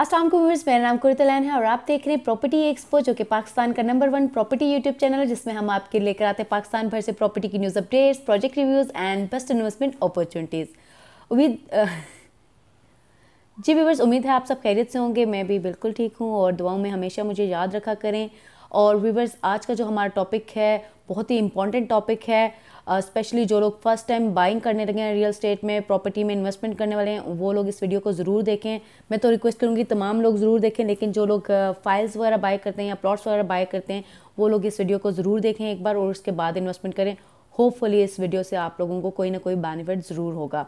Aslam viewers मेरा नाम कुरतलैन है और आप देख रहे हैं प्रॉपर्टी एक्सपो जो कि पाकिस्तान का number one property YouTube channel है जिसमें हम आपके लेकर आते हैं पाकिस्तान भर से प्रॉपर्टी की news updates project reviews and best investment opportunities उम्मीद जी व्यूवर्स उम्मीद है आप सब खैरियत से होंगे मैं भी बिल्कुल ठीक हूँ और दुआओं में हमेशा मुझे याद रखा करें और व्यूवर्स आज का जो हमारा टॉपिक है बहुत ही इंपॉर्टेंट टॉपिक है स्पेशली uh, जो लोग फर्स्ट टाइम बाइंग करने लगे हैं रियल स्टेट में प्रॉपर्टी में इन्वेस्टमेंट करने वाले हैं वो लोग इस वीडियो को ज़रूर देखें मैं तो रिक्वेस्ट करूँगी तमाम लोग ज़रूर देखें लेकिन जो लोग फाइल्स वगैरह बाय करते हैं या प्लॉट्स वगैरह बाय करते हैं वो लोग इस वीडियो को ज़रूर देखें एक बार और उसके बाद इन्वेस्टमेंट करें होपफुली इस वीडियो से आप लोगों को कोई ना कोई बेनिफिट ज़रूर होगा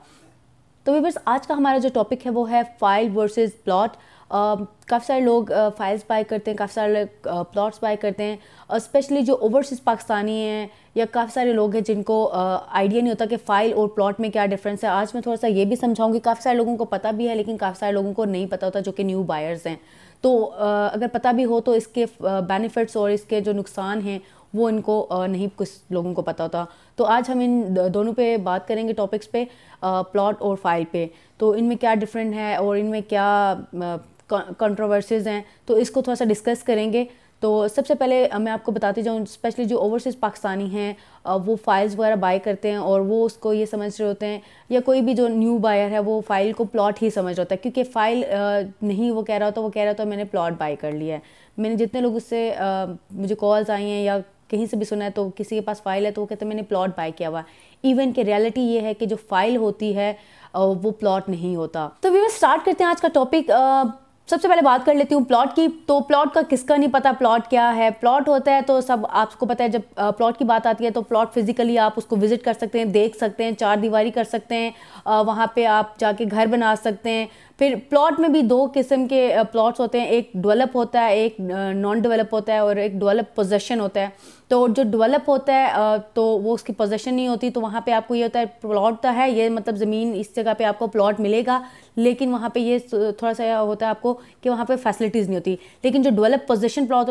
तो वीवर्स आज का हमारा जो टॉपिक है वो है फाइल वर्सेज प्लॉट Um, काफ़ी सारे लोग फाइल्स uh, बाय करते हैं काफ़ी सारे लोग प्लॉट्स uh, बाय करते हैं और स्पेशली जो ओवरसीज़ पाकिस्तानी हैं या काफ़ी सारे लोग हैं जिनको आइडिया uh, नहीं होता कि फ़ाइल और प्लॉट में क्या डिफरेंस है आज मैं थोड़ा सा ये भी समझाऊंगी काफ़ी सारे लोगों को पता भी है लेकिन काफ़ी सारे लोगों को नहीं पता होता जो कि न्यू बायर्स हैं तो अगर पता भी हो तो इसके बेनिफिट्स और इसके जो नुकसान हैं वो इनको नहीं कुछ लोगों को पता होता तो आज हम इन दोनों पे बात करेंगे टॉपिक्स पे प्लॉट और फाइल पे तो इनमें क्या डिफरेंट है और इनमें क्या कंट्रोवर्सीज़ हैं तो इसको थोड़ा सा डिस्कस करेंगे तो सबसे पहले मैं आपको बताती जाऊँ स्पेशली जो ओवरसीज़ पाकिस्तानी हैं वो फाइल्स वगैरह बाय करते हैं और वो उसको ये समझ रहे होते हैं या कोई भी जो न्यू बायर है वो फ़ाइल को प्लॉट ही समझ रहा होता है क्योंकि फ़ाइल नहीं वो कह रहा होता वो कह रहा होता मैंने प्लॉट बाय कर लिया है मैंने जितने लोग उससे मुझे कॉल्स आई हैं या कहीं से भी सुना है तो किसी के पास फ़ाइल है तो वो कहते हैं मैंने प्लॉट बाय किया हुआ इवन के रियलिटी ये है कि जो फ़ाइल होती है वो प्लॉट नहीं होता तो वी स्टार्ट करते हैं आज का टॉपिक सबसे पहले बात कर लेती हूँ प्लॉट की तो प्लॉट का किसका नहीं पता प्लॉट क्या है प्लॉट होता है तो सब आपको पता है जब प्लॉट की बात आती है तो प्लॉट फिजिकली आप उसको विजिट कर सकते हैं देख सकते हैं चार दीवारी कर सकते हैं वहाँ पे आप जाके घर बना सकते हैं फिर प्लॉट में भी दो किस्म के प्लॉट्स होते हैं एक डेवलप होता है एक नॉन डेवलप होता है और एक डेवलप पोजेशन होता है तो जो डेवलप होता है तो वो उसकी पोजेशन नहीं होती तो वहाँ पे आपको ये होता है प्लॉट तो है ये मतलब ज़मीन इस जगह पे आपको प्लॉट मिलेगा लेकिन वहाँ पे ये थोड़ा सा होता है आपको कि वहाँ पे फैसिलिटीज़ नहीं होती लेकिन जो डेवलप पोजेशन प्लॉट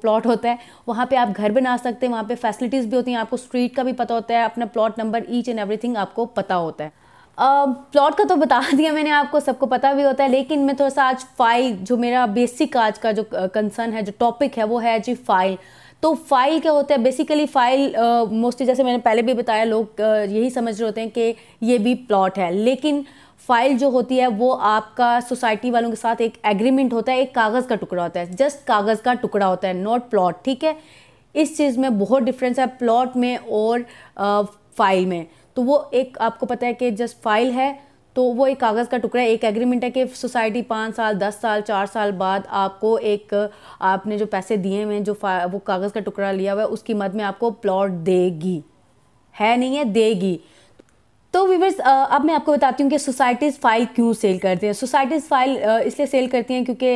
प्लॉट होता है वहाँ पर आप घर बना सकते हैं वहाँ पर फैसिलिटीज़ भी होती हैं आपको स्ट्रीट का भी पता होता है अपना plot number each and everything आपको पता होता है प्लॉट का तो बता दिया मैंने आपको सबको पता भी होता है लेकिन मैं थोड़ा सा आज फाइल जो मेरा बेसिक आज का जो कंसर्न है जो टॉपिक है वो है जी फाइल तो फाइल क्या होता है बेसिकली फाइल मोस्टली जैसे मैंने पहले भी बताया लोग यही समझ रहे होते हैं कि ये भी प्लॉट है लेकिन फाइल जो होती है वो आपका सोसाइटी वालों के साथ एक एग्रीमेंट होता है एक कागज़ का टुकड़ा होता है जस्ट कागज़ का टुकड़ा होता है नॉट प्लॉट ठीक है इस चीज़ में बहुत डिफरेंस है प्लॉट में और फाइल में तो वो एक आपको पता है कि जस्ट फाइल है तो वो एक कागज़ का टुकड़ा एक एग्रीमेंट है कि सोसाइटी पाँच साल दस साल चार साल बाद आपको एक आपने जो पैसे दिए हुए हैं जो वो कागज़ का टुकड़ा लिया हुआ है उसकी मद में आपको प्लॉट देगी है नहीं है देगी तो वीवर्स अब मैं आपको बताती हूँ कि सोसाइटीज़ फ़ाइल क्यों सेल करती हैं सोसाइटीज़ फ़ाइल इसलिए सेल करती हैं क्योंकि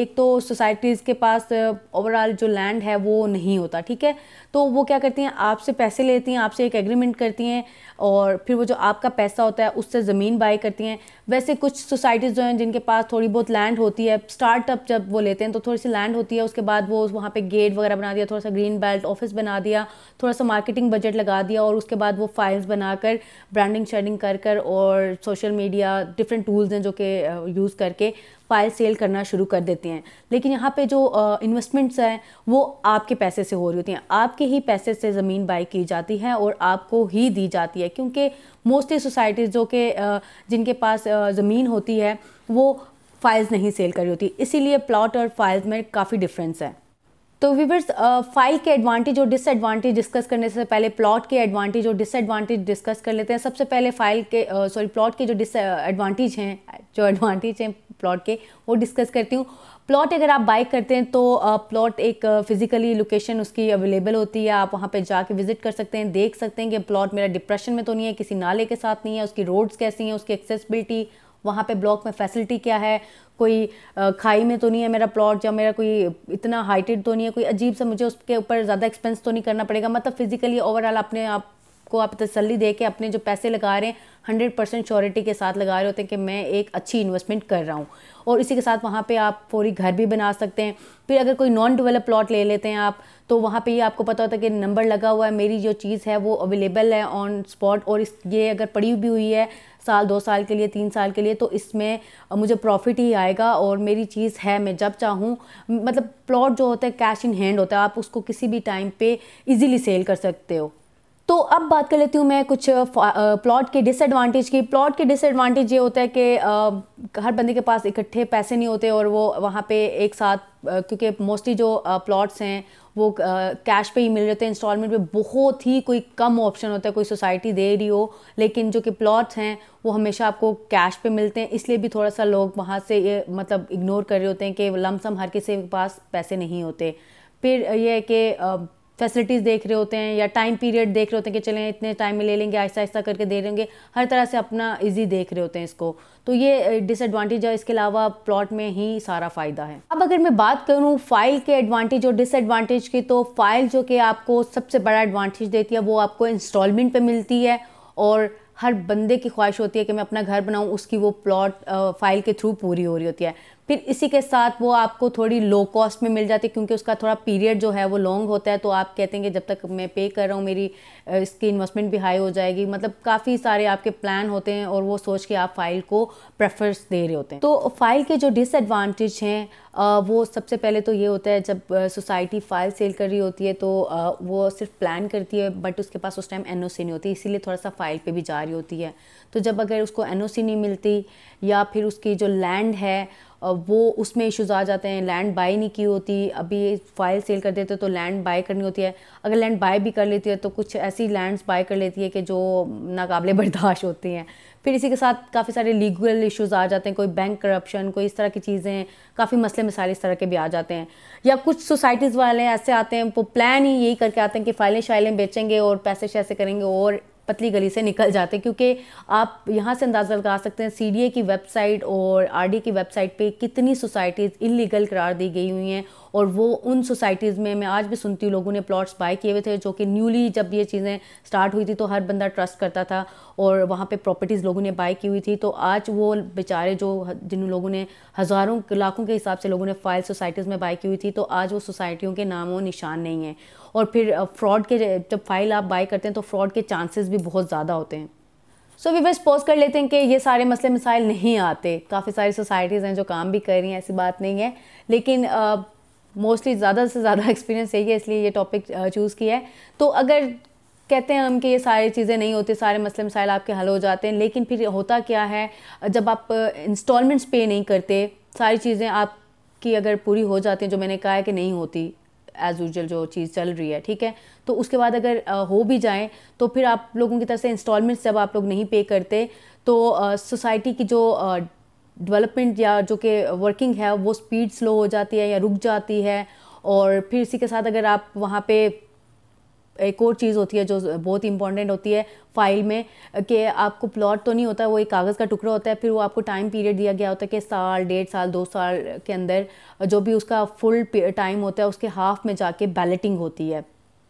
एक तो सोसाइटीज़ के पास ओवरऑल जो लैंड है वो नहीं होता ठीक है तो वो क्या करती हैं आपसे पैसे लेती हैं आपसे एक एग्रीमेंट करती हैं और फिर वो जो आपका पैसा होता है उससे ज़मीन बाई करती हैं वैसे कुछ सोसाइटीज़ जो हैं जिनके पास थोड़ी बहुत लैंड होती है स्टार्टअप जब वो लेते हैं तो थोड़ी सी लैंड होती है उसके बाद वो वहाँ पर गेट वगैरह बना दिया थोड़ा सा ग्रीन बेल्ट ऑफिस बना दिया थोड़ा सा मार्केटिंग बजट लगा दिया और उसके बाद वो फाइल्स बनाकर ब्रांडिंग अर्निंग शेडिंग कर कर और सोशल मीडिया डिफरेंट टूल्स हैं जो कि यूज़ uh, करके फाइल सेल करना शुरू कर देती हैं लेकिन यहाँ पे जो इन्वेस्टमेंट्स uh, हैं वो आपके पैसे से हो रही होती हैं आपके ही पैसे से ज़मीन बाई की जाती है और आपको ही दी जाती है क्योंकि मोस्टली सोसाइटीज़ जो कि uh, जिनके पास ज़मीन होती है वो फाइल्स नहीं सेल कर रही होती इसीलिए प्लॉट और फाइल्स में काफ़ी डिफरेंस है तो वीवर्स फाइल uh, के एडवांटेज और डिसएडवांटेज डिस्कस करने से पहले प्लॉट के एडवांटेज और डिसएडवांटेज डिस्कस कर लेते हैं सबसे पहले फाइल के सॉरी uh, प्लॉट के जो डिस एडवांटेज हैं जो एडवांटेज हैं प्लॉट के वो डिस्कस करती हूँ प्लॉट अगर आप बाई करते हैं तो प्लॉट uh, एक फिज़िकली लोकेशन उसकी अवेलेबल होती है आप वहाँ पर जाके विज़िट कर सकते हैं देख सकते हैं कि प्लॉट मेरा डिप्रेशन में तो नहीं है किसी नाले के साथ नहीं है उसकी रोड्स कैसी हैं उसकी एक्सेसबिलिटी वहाँ पे ब्लॉक में फैसिलिटी क्या है कोई खाई में तो नहीं है मेरा प्लॉट या मेरा कोई इतना हाइटेड तो नहीं है कोई अजीब सा मुझे उसके ऊपर ज़्यादा एक्सपेंस तो नहीं करना पड़ेगा मतलब फिजिकली ओवरऑल अपने आप को आप तसली दे के अपने जो पैसे लगा रहे हैं हंड्रेड परसेंट श्योरिटी के साथ लगा रहे होते हैं कि मैं एक अच्छी इन्वेस्टमेंट कर रहा हूँ और इसी के साथ वहाँ पे आप पूरी घर भी बना सकते हैं फिर अगर कोई नॉन डेवलप प्लॉट ले लेते हैं आप तो वहाँ पे ये आपको पता होता है कि नंबर लगा हुआ है मेरी जो चीज़ है वो अवेलेबल है ऑन स्पॉट और इस ये अगर पड़ी भी हुई है साल दो साल के लिए तीन साल के लिए तो इसमें मुझे प्रॉफिट ही आएगा और मेरी चीज़ है मैं जब चाहूँ मतलब प्लॉट जो होता है कैश इन हैंड होता है आप उसको किसी भी टाइम पे इजीली सेल कर सकते हो तो अब बात कर लेती हूँ मैं कुछ प्लॉट के डिसएडवांटेज की प्लॉट के डिसएडवांटेज ये होता है कि हर बंदे के पास इकट्ठे पैसे नहीं होते और वो वहाँ पे एक साथ क्योंकि मोस्टली जो प्लॉट्स हैं वो कैश पे ही मिल रहे थे इंस्टॉलमेंट पे बहुत ही कोई कम ऑप्शन होता है कोई सोसाइटी दे रही हो लेकिन जो कि प्लॉट्स हैं वो हमेशा आपको कैश पे मिलते हैं इसलिए भी थोड़ा सा लोग वहाँ से ये मतलब इग्नोर कर रहे होते हैं कि लमसम हर किसी के पास पैसे नहीं होते फिर यह है कि फैसिलिटीज़ देख रहे होते हैं या टाइम पीरियड देख रहे होते हैं कि चलें इतने टाइम में ले लेंगे आहिस्ता आहिस्ता करके दे लेंगे हर तरह से अपना ईजी देख रहे होते हैं इसको तो ये डिसएडवांटेज है इसके अलावा प्लॉट में ही सारा फ़ायदा है अब अगर मैं बात करूँ फाइल के एडवांटेज और डिसएडवांटेज की तो फाइल जो कि आपको सबसे बड़ा एडवांटेज देती है वो आपको इंस्टॉलमेंट पर मिलती है और हर बंदे की ख्वाहिश होती है कि मैं अपना घर बनाऊं उसकी वो प्लॉट फाइल के थ्रू पूरी हो रही होती है फिर इसी के साथ वो आपको थोड़ी लो कॉस्ट में मिल जाती है क्योंकि उसका थोड़ा पीरियड जो है वो लॉन्ग होता है तो आप कहते हैं कि जब तक मैं पे कर रहा हूँ मेरी इसकी इन्वेस्टमेंट भी हाई हो जाएगी मतलब काफ़ी सारे आपके प्लान होते हैं और वो सोच के आप फाइल को प्रेफरेंस दे रहे होते हैं तो फाइल के जो डिसएडवांटेज हैं वो सबसे पहले तो ये होता है जब सोसाइटी फाइल सेल कर रही होती है तो वो सिर्फ प्लान करती है बट उसके पास उस टाइम एन नहीं होती इसीलिए थोड़ा सा फाइल पे भी जा रही होती है तो जब अगर उसको एन नहीं मिलती या फिर उसकी जो लैंड है वो उसमें इश्यूज़ आ जाते हैं लैंड बाई नहीं की होती अभी फाइल सेल कर देते तो लैंड बाई करनी होती है अगर लैंड बाई भी कर लेती है तो कुछ ऐसी लैंड्स बाई कर लेती है कि जो नाकबले बर्दाश्त होती हैं फिर इसी के साथ काफ़ी सारे लीगल इश्यूज आ जाते हैं कोई बैंक करप्शन कोई इस तरह की चीज़ें काफ़ी मसले मसाले इस तरह के भी आ जाते हैं या कुछ सोसाइटीज़ वाले ऐसे आते हैं वो प्लान ही यही करके आते हैं कि फाइलें शाइलें बेचेंगे और पैसे शैसे करेंगे और पतली गली से निकल जाते क्योंकि आप यहाँ से अंदाज़ा लगा सकते हैं सी की वेबसाइट और आर की वेबसाइट पर कितनी सोसाइटीज़ इलीगल करार दी गई हुई हैं और वो उन सोसाइटीज़ में मैं आज भी सुनती हूँ लोगों ने प्लॉट्स बाय किए हुए थे जो कि न्यूली जब ये चीज़ें स्टार्ट हुई थी तो हर बंदा ट्रस्ट करता था और वहाँ पे प्रॉपर्टीज़ लोगों ने बाय की हुई थी तो आज वो बेचारे जो जिन लोगों ने हज़ारों लाखों के हिसाब से लोगों ने फाइल सोसाइटीज़ में बाय की हुई थी तो आज वो सोसाइटियों के नामों निशान नहीं है और फिर फ्रॉड के जब फाइल आप बाई करते हैं तो फ्रॉड के चांसेस भी बहुत ज़्यादा होते हैं सो वी बस पोस्ट कर लेते हैं कि ये सारे मसले मसाइल नहीं आते काफ़ी सारी सोसाइटीज़ हैं जो काम भी कर रही हैं ऐसी बात नहीं है लेकिन मोस्टली ज़्यादा से ज़्यादा एक्सपीरियंस यही है इसलिए ये टॉपिक चूज़ किया है तो अगर कहते हैं हम कि ये सारी चीज़ें नहीं होती सारे मसले मसाइल आपके हल हो जाते हैं लेकिन फिर होता क्या है जब आप इंस्टॉलमेंट्स पे नहीं करते सारी चीज़ें आपकी अगर पूरी हो जाती हैं जो मैंने कहा है कि नहीं होती एज़ यूजल जो चीज़ चल रही है ठीक है तो उसके बाद अगर हो भी जाए तो फिर आप लोगों की तरफ से इंस्टॉलमेंट्स जब आप लोग नहीं पे करते तो सोसाइटी की जो डेवलपमेंट या जो कि वर्किंग है वो स्पीड स्लो हो जाती है या रुक जाती है और फिर इसी के साथ अगर आप वहाँ पे एक और चीज़ होती है जो बहुत इंपॉर्टेंट होती है फाइल में कि आपको प्लॉट तो नहीं होता वो एक कागज़ का टुकड़ा होता है फिर वो आपको टाइम पीरियड दिया गया होता है कि साल डेढ़ साल दो साल के अंदर जो भी उसका फुल टाइम होता है उसके हाफ में जाके बैलेटिंग होती है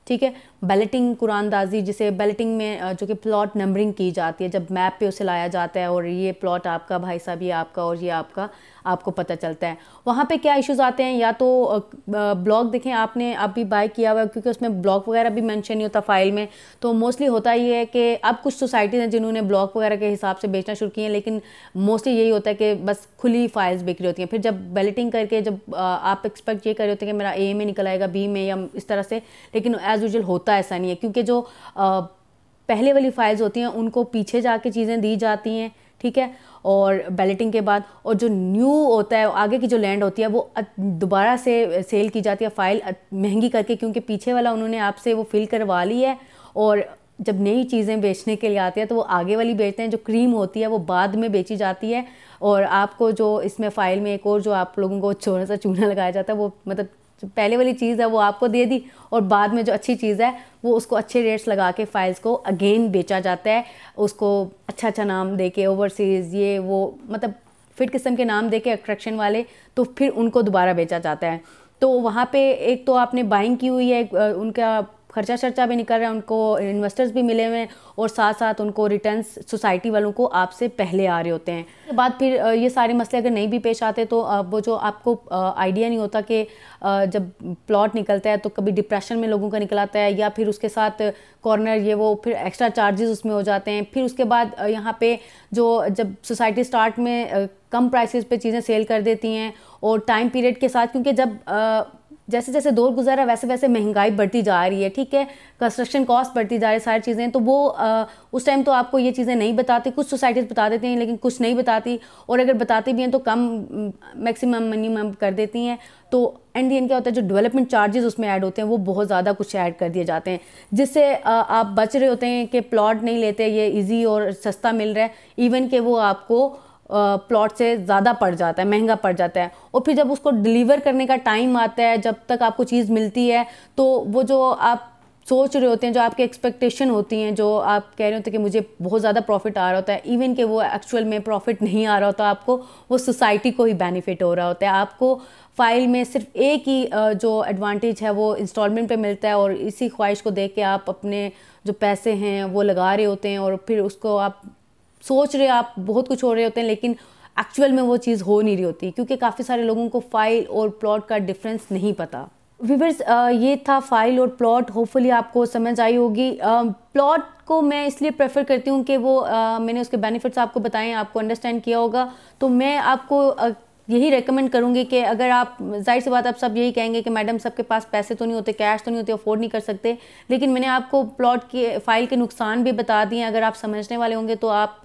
ठीक है बैलेटिंग कुरानदाजी जिसे बैलेटिंग में जो कि प्लॉट नंबरिंग की जाती है जब मैप पे उसे लाया जाता है और ये प्लॉट आपका भाई साहब ये आपका और ये आपका आपको पता चलता है वहाँ पे क्या इश्यूज आते हैं या तो ब्लॉग देखें आपने आप भी बाय किया हुआ क्योंकि उसमें ब्लॉग वगैरह भी मैंशन नहीं होता फाइल में तो मोस्टली होता ये है कि अब कुछ सोसाइटीज़ हैं जिन्होंने ब्लॉग वगैरह के हिसाब से बेचना शुरू किए हैं लेकिन मोस्टली यही होता है कि बस खुली फाइल्स बिक रही होती हैं फिर जब बैलेटिंग करके जब आप एक्सपेक्ट ये कर रहे होते हैं कि मेरा ए में निकल आएगा बी में या इस तरह से लेकिन एज़ यूजल होता ऐसा नहीं है क्योंकि जो पहले वाली फाइल्स होती हैं उनको पीछे जाके चीज़ें दी जाती हैं ठीक है और बैलेटिंग के बाद और जो न्यू होता है आगे की जो लैंड होती है वो दोबारा से सेल की जाती है फाइल महंगी करके क्योंकि पीछे वाला उन्होंने आपसे वो फिल करवा ली है और जब नई चीज़ें बेचने के लिए आती है तो वो आगे वाली बेचते हैं जो क्रीम होती है वो बाद में बेची जाती है और आपको जो इसमें फ़ाइल में एक और जो आप लोगों को छोटा सा चूना लगाया जाता है वो मतलब जो पहले वाली चीज़ है वो आपको दे दी और बाद में जो अच्छी चीज़ है वो उसको अच्छे रेट्स लगा के फाइल्स को अगेन बेचा जाता है उसको अच्छा अच्छा नाम दे के ओवरसीज़ ये वो मतलब फिट किस्म के नाम दे के अट्रैक्शन वाले तो फिर उनको दोबारा बेचा जाता है तो वहाँ पे एक तो आपने बाइंग की हुई है उनका खर्चा शर्चा भी निकल रहा है उनको इन्वेस्टर्स भी मिले हुए हैं और साथ साथ उनको रिटर्न सोसाइटी वालों को आपसे पहले आ रहे होते हैं उसके बाद फिर ये सारे मसले अगर नहीं भी पेश आते तो वो जो आपको आइडिया नहीं होता कि जब प्लॉट निकलता है तो कभी डिप्रेशन में लोगों का निकल आता है या फिर उसके साथ कॉर्नर ये वो फिर एक्स्ट्रा चार्जेस उसमें हो जाते हैं फिर उसके बाद यहाँ पे जो जब सोसाइटी स्टार्ट में कम प्राइसेस पे चीज़ें सेल कर देती हैं और टाइम पीरियड के साथ क्योंकि जब जैसे जैसे दौर गुजर रहा है वैसे वैसे महंगाई बढ़ती जा रही है ठीक है कंस्ट्रक्शन कॉस्ट बढ़ती जा रही है सारी चीज़ें तो वो आ, उस टाइम तो आपको ये चीज़ें नहीं बताती कुछ सोसाइटीज़ बता देती हैं लेकिन कुछ नहीं बताती और अगर बताती भी हैं तो कम मैक्सिमम मिनिमम कर देती हैं तो एंड दी एंड क्या होता है जो डेवलपमेंट चार्जेस उसमें ऐड होते हैं वो बहुत ज़्यादा कुछ ऐड कर दिए जाते हैं जिससे आप बच रहे होते हैं कि प्लॉट नहीं लेते ये ईजी और सस्ता मिल रहा है इवन कि वो आपको प्लॉट से ज़्यादा पड़ जाता है महंगा पड़ जाता है और फिर जब उसको डिलीवर करने का टाइम आता है जब तक आपको चीज़ मिलती है तो वो जो आप सोच रहे होते हैं जो आपकी एक्सपेक्टेशन होती हैं जो आप कह रहे होते हैं कि मुझे बहुत ज़्यादा प्रॉफिट आ रहा होता है इवन कि वो एक्चुअल में प्रॉफिट नहीं आ रहा होता आपको वो सोसाइटी को ही बेनिफिट हो रहा होता है आपको फ़ाइल में सिर्फ एक ही जो एडवांटेज है वो इंस्टॉलमेंट पे मिलता है और इसी ख्वाहिश को देख के आप अपने जो पैसे हैं वो लगा रहे होते हैं और फिर उसको आप सोच रहे आप बहुत कुछ हो रहे होते हैं लेकिन एक्चुअल में वो चीज़ हो नहीं रही होती क्योंकि काफ़ी सारे लोगों को फाइल और प्लॉट का डिफरेंस नहीं पता व्यूवर्स ये था फाइल और प्लॉट होपफुली आपको समझ आई होगी प्लॉट को मैं इसलिए प्रेफर करती हूँ कि वो मैंने उसके बेनिफिट्स आपको बताएं आपको अंडरस्टैंड किया होगा तो मैं आपको यही रेकमेंड करूँगी कि अगर आप जाहिर सी बात आप सब यही कहेंगे कि मैडम सबके पास पैसे तो नहीं होते कैश तो नहीं होते अफोर्ड नहीं कर सकते लेकिन मैंने आपको प्लॉट के फाइल के नुकसान भी बता दिए अगर आप समझने वाले होंगे तो आप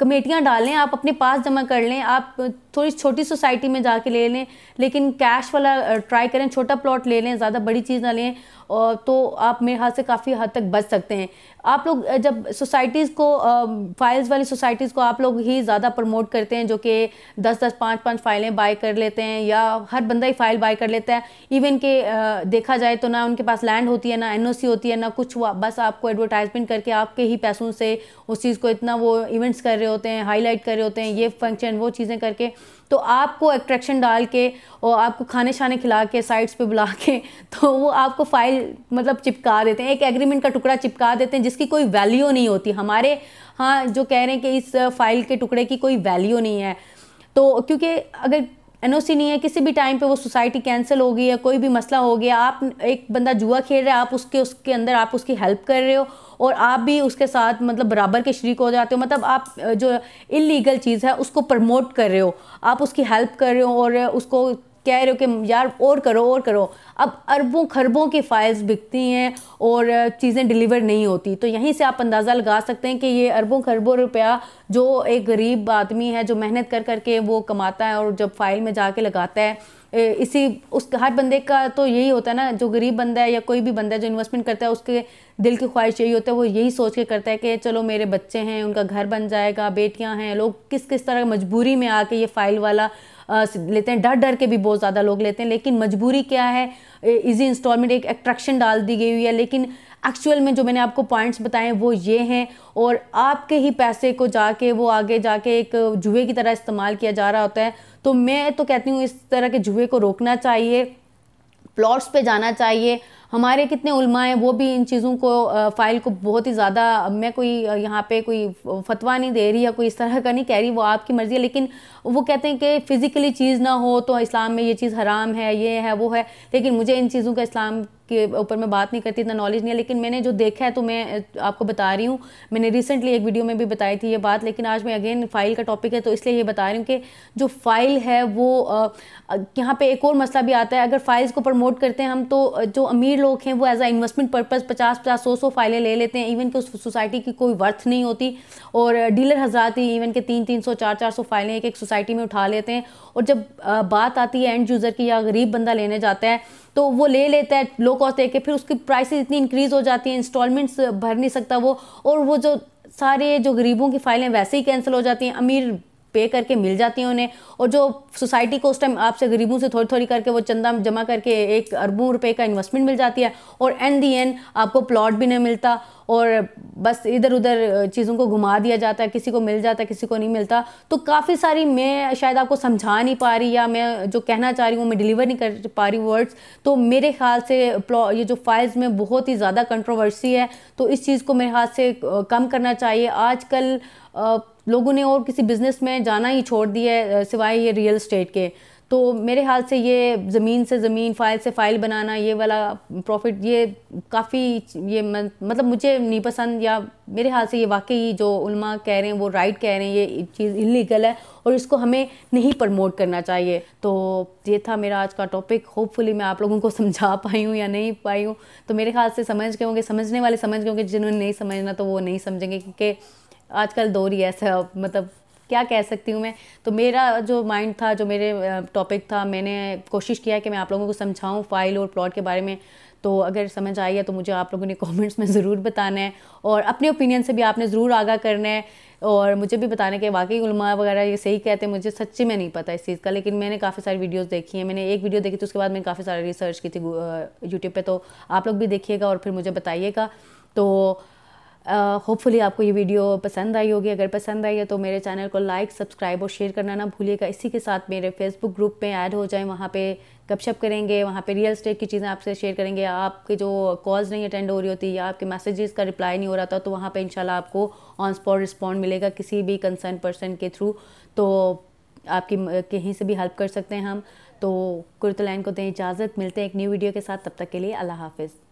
कमेटियाँ डालें आप अपने पास जमा कर लें आप थोड़ी छोटी सोसाइटी में जाके ले लें लेकिन कैश वाला ट्राई करें छोटा प्लॉट ले लें ज़्यादा बड़ी चीज़ ना लें तो आप मेरे हाथ से काफ़ी हद तक बच सकते हैं आप लोग जब सोसाइटीज़ को फाइल्स वाली सोसाइटीज़ को आप लोग ही ज़्यादा प्रमोट करते हैं जो कि दस दस पाँच पाँच फाइलें बाय कर लेते हैं या हर बंदा ही फाइल बाय कर लेता है इवन के देखा जाए तो ना उनके पास लैंड होती है ना एन होती है ना कुछ हुआ बस आपको एडवर्टाइजमेंट करके आपके ही पैसों से उस चीज़ को इतना वो इवेंट्स कर रहे होते हैं हाईलाइट कर रहे होते हैं ये फंक्शन वो चीज़ें करके तो आपको अट्रैक्शन डाल के और आपको खाने शाने खिला के साइड्स पे बुला के तो वो आपको फाइल मतलब चिपका देते हैं एक एग्रीमेंट का टुकड़ा चिपका देते हैं जिसकी कोई वैल्यू नहीं होती हमारे हाँ जो कह रहे हैं कि इस फाइल के टुकड़े की कोई वैल्यू नहीं है तो क्योंकि अगर एनओसी नहीं है किसी भी टाइम पे वो सोसाइटी कैंसिल हो गई है कोई भी मसला हो गया आप एक बंदा जुआ खेल रहा है आप उसके उसके अंदर आप उसकी हेल्प कर रहे हो और आप भी उसके साथ मतलब बराबर के शरीक हो जाते हो मतलब आप जो इलीगल चीज़ है उसको प्रमोट कर रहे हो आप उसकी हेल्प कर रहे हो और उसको कह रहे हो कि यार और करो और करो अब अरबों खरबों की फ़ाइल्स बिकती हैं और चीज़ें डिलीवर नहीं होती तो यहीं से आप अंदाज़ा लगा सकते हैं कि ये अरबों खरबों रुपया जो एक गरीब आदमी है जो मेहनत कर करके वो कमाता है और जब फाइल में जा लगाता है इसी उस हर बंदे का तो यही होता है ना जो गरीब बंदा है या कोई भी बंदा है जो इन्वेस्टमेंट करता है उसके दिल की ख्वाहिश यही होता है वो यही सोच के करता है कि चलो मेरे बच्चे हैं उनका घर बन जाएगा बेटियां हैं लोग किस किस तरह मजबूरी में आके ये फ़ाइल वाला लेते हैं डर डर के भी बहुत ज़्यादा लोग लेते हैं लेकिन मजबूरी क्या है इजी इंस्टॉलमेंट एक अट्रैक्शन डाल दी गई हुई है लेकिन एक्चुअल में जो मैंने आपको पॉइंट्स बताए वो ये हैं और आपके ही पैसे को जाके वो आगे जाके एक जुए की तरह इस्तेमाल किया जा रहा होता है तो मैं तो कहती हूँ इस तरह के जुए को रोकना चाहिए प्लॉट्स पे जाना चाहिए हमारे कितने उलमा हैं वो भी इन चीज़ों को फ़ाइल को बहुत ही ज़्यादा मैं कोई यहाँ पे कोई फतवा नहीं दे रही या कोई इस तरह का नहीं कह रही वो आपकी मर्ज़ी है लेकिन वो कहते हैं कि फ़िज़िकली चीज़ ना हो तो इस्लाम में ये चीज़ हराम है ये है वो है लेकिन मुझे इन चीज़ों का इस्लाम के ऊपर मैं बात नहीं करती इतना नॉलेज नहीं है लेकिन मैंने जो देखा है तो मैं आपको बता रही हूँ मैंने रिसेंटली एक वीडियो में भी बताई थी ये बात लेकिन आज मैं अगेन फ़ाइल का टॉपिक है तो इसलिए ये बता रही हूँ कि जो फ़ाइल है वो यहाँ पे एक और मसला भी आता है अगर फाइल्स को प्रमोट करते हैं हम तो जो अमीर लोग हैं वो एज अ इन्वेस्टमेंट पर्पज़ पचास पचास सौ सौ फाइलें ले लेते हैं इवन कि उस सोसाइटी की कोई वर्थ नहीं होती और डीलर हजरात ही इवन के तीन तीन सौ चार चार सौ फाइलें एक एक सोसाइटी में उठा लेते हैं और जब बात आती है एंड यूज़र की या गरीब बंदा लेने जाता है तो वो ले लेता है लो कॉस्ट दे के फिर उसकी प्राइसेस इतनी इंक्रीज़ हो जाती हैं इंस्टॉलमेंट्स भर नहीं सकता वो और वो जो सारे जो गरीबों की फाइलें वैसे ही कैंसिल हो जाती हैं अमीर पे करके मिल जाती है उन्हें और जो सोसाइटी को उस टाइम आपसे गरीबों से थोड़ी थोड़ी करके वो चंदा जमा करके एक अरबों रुपए का इन्वेस्टमेंट मिल जाती है और एंड दी एंड आपको प्लॉट भी नहीं मिलता और बस इधर उधर चीज़ों को घुमा दिया जाता है किसी को मिल जाता है किसी को नहीं मिलता तो काफ़ी सारी मैं शायद आपको समझा नहीं पा रही या मैं जो कहना चाह रही हूँ मैं डिलीवर नहीं कर पा रही वर्ड्स तो मेरे ख्याल से ये जो फाइल्स में बहुत ही ज़्यादा कंट्रोवर्सी है तो इस चीज़ को मेरे हाथ से कम करना चाहिए आजकल लोगों ने और किसी बिज़नेस में जाना ही छोड़ दिया है सिवाय ये रियल स्टेट के तो मेरे ख्याल से ये ज़मीन से ज़मीन फ़ाइल से फ़ाइल बनाना ये वाला प्रॉफिट ये काफ़ी ये मतलब मुझे नहीं पसंद या मेरे ख्याल से ये वाकई जो उलमा कह रहे हैं वो राइट कह रहे हैं ये चीज़ इलीगल है और इसको हमें नहीं प्रमोट करना चाहिए तो ये था मेरा आज का टॉपिक होपफुली मैं आप लोगों को समझा पाई हूँ या नहीं पाई हूँ तो मेरे ख्याल से समझ गए होंगे समझने वाले समझ गए होंगे जिन्होंने नहीं समझना तो वो नहीं समझेंगे क्योंकि आजकल दौर ही ऐसा मतलब क्या कह सकती हूँ मैं तो मेरा जो माइंड था जो मेरे टॉपिक था मैंने कोशिश किया कि मैं आप लोगों को समझाऊँ फाइल और प्लॉट के बारे में तो अगर समझ आई है तो मुझे आप लोगों ने कमेंट्स में ज़रूर बताना है और अपने ओपिनियन से भी आपने ज़रूर आगाह करना है और मुझे भी बताना कि वाकई उलमा वगैरह ये सही कहते हैं मुझे सच्ची में नहीं पता इस चीज़ का लेकिन मैंने काफ़ी सारी वीडियोस देखी हैं मैंने एक वीडियो देखी थी उसके बाद मैंने काफ़ी सारी रिसर्च की थी यूट्यूब पर तो आप लोग भी देखिएगा और फिर मुझे बताइएगा तो होपफुली uh, आपको ये वीडियो पसंद आई होगी अगर पसंद आई है तो मेरे चैनल को लाइक सब्सक्राइब और शेयर करना ना भूलिएगा इसी के साथ मेरे फेसबुक ग्रुप में ऐड हो जाएं वहाँ पे गपशप करेंगे वहाँ पे रियल स्टेट की चीज़ें आपसे शेयर करेंगे आपके जो कॉल्स नहीं अटेंड हो रही होती या आपके मैसेजेस का रिप्लाई नहीं हो रहा था तो वहाँ पर इन आपको ऑन स्पॉट रिस्पॉन्ड मिलेगा किसी भी कंसर्न पर्सन के थ्रू तो आपकी कहीं से भी हेल्प कर सकते हैं हम तो कुरतलैन को दें इजाज़त मिलते हैं एक न्यू वीडियो के साथ तब तक के लिए अल्लाह हाफिज़